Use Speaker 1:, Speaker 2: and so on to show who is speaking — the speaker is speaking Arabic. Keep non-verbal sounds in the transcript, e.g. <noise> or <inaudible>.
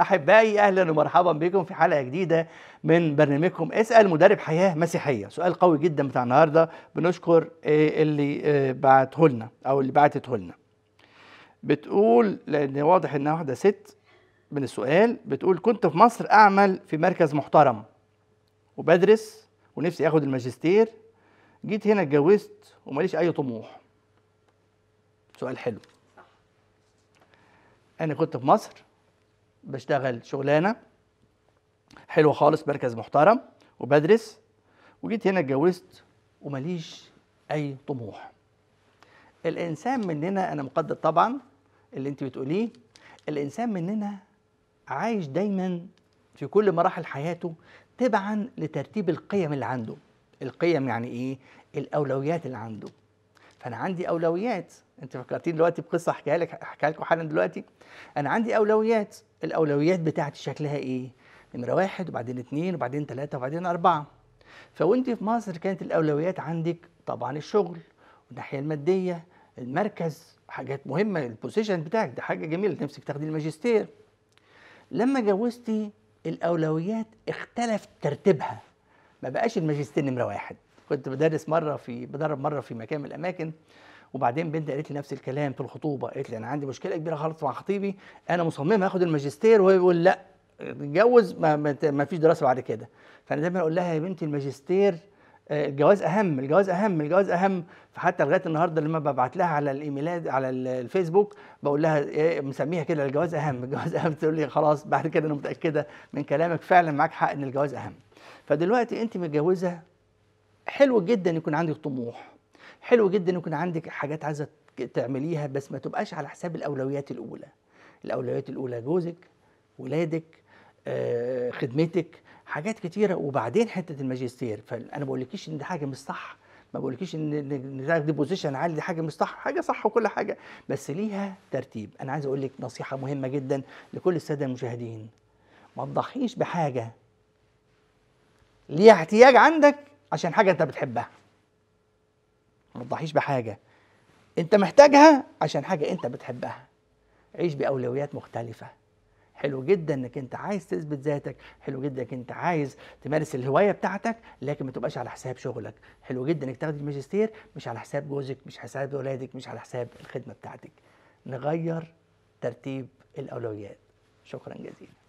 Speaker 1: احبائي اهلا ومرحبا بكم في حلقه جديده من برنامجكم اسال مدرب حياه مسيحيه سؤال قوي جدا بتاع النهارده بنشكر إيه اللي إيه، بعته لنا او اللي بعتته لنا بتقول لان واضح انها واحده ست من السؤال بتقول كنت في مصر اعمل في مركز محترم وبدرس ونفسي اخد الماجستير جيت هنا اتجوزت وماليش اي طموح سؤال حلو انا كنت في مصر بشتغل شغلانه حلوه خالص مركز محترم وبدرس وجيت هنا اتجوزت ومليش اي طموح الانسان مننا انا مقدر طبعا اللي انت بتقوليه الانسان مننا عايش دايما في كل مراحل حياته تبعا لترتيب القيم اللي عنده القيم يعني ايه الاولويات اللي عنده فانا عندي اولويات انت فكرتيني دلوقتي بقصه احكيها لك احكيها لكم حالا دلوقتي انا عندي اولويات الاولويات بتاعتي شكلها ايه نمره واحد وبعدين اثنين وبعدين ثلاثه وبعدين اربعه فوانت في مصر كانت الاولويات عندك طبعا الشغل والناحيه الماديه المركز حاجات مهمه البوزيشن بتاعك ده حاجه جميله نفسك تاخدي الماجستير لما جوزتي الاولويات اختلف ترتيبها ما بقاش الماجستير نمره واحد كنت بدرس مره في بدرب مره في مكان من الاماكن وبعدين بنت قالت لي نفس الكلام في الخطوبه قالت لي انا عندي مشكله كبيره خالص مع خطيبي انا مصممه اخد الماجستير وهو يقول لا اتجوز ما, ما فيش دراسه بعد كده فانا دايما اقول لها يا بنتي الماجستير آه، الجواز اهم الجواز اهم الجواز اهم فحتى لغايه النهارده لما ببعت لها على الايميلات على الفيسبوك بقول لها آه، مسميها كده الجواز اهم الجواز اهم <laughs> تقول لي خلاص بعد كده انا متاكده من كلامك فعلا معاك حق ان الجواز اهم فدلوقتي انت متجوزه حلو جدا يكون عندك طموح حلو جدا يكون عندك حاجات عايزه تعمليها بس ما تبقاش على حساب الاولويات الاولى الاولويات الاولى جوزك ولادك آه، خدمتك حاجات كتيره وبعدين حته الماجستير فانا ما بقولكيش ان دي حاجه مش صح ما بقولكيش ان دي بوزيشن عالي دي حاجه مش صح حاجه صح وكل حاجه بس ليها ترتيب انا عايز اقول لك نصيحه مهمه جدا لكل الساده المشاهدين ما تضحيش بحاجه ليها احتياج عندك عشان حاجه انت بتحبها ما تضحيش بحاجه انت محتاجها عشان حاجه انت بتحبها عيش باولويات مختلفه حلو جدا انك انت عايز تثبت ذاتك حلو جدا انك انت عايز تمارس الهوايه بتاعتك لكن ما تبقاش على حساب شغلك حلو جدا انك تاخد الماجستير مش على حساب جوزك مش على حساب اولادك مش على حساب الخدمه بتاعتك نغير ترتيب الاولويات شكرا جزيلا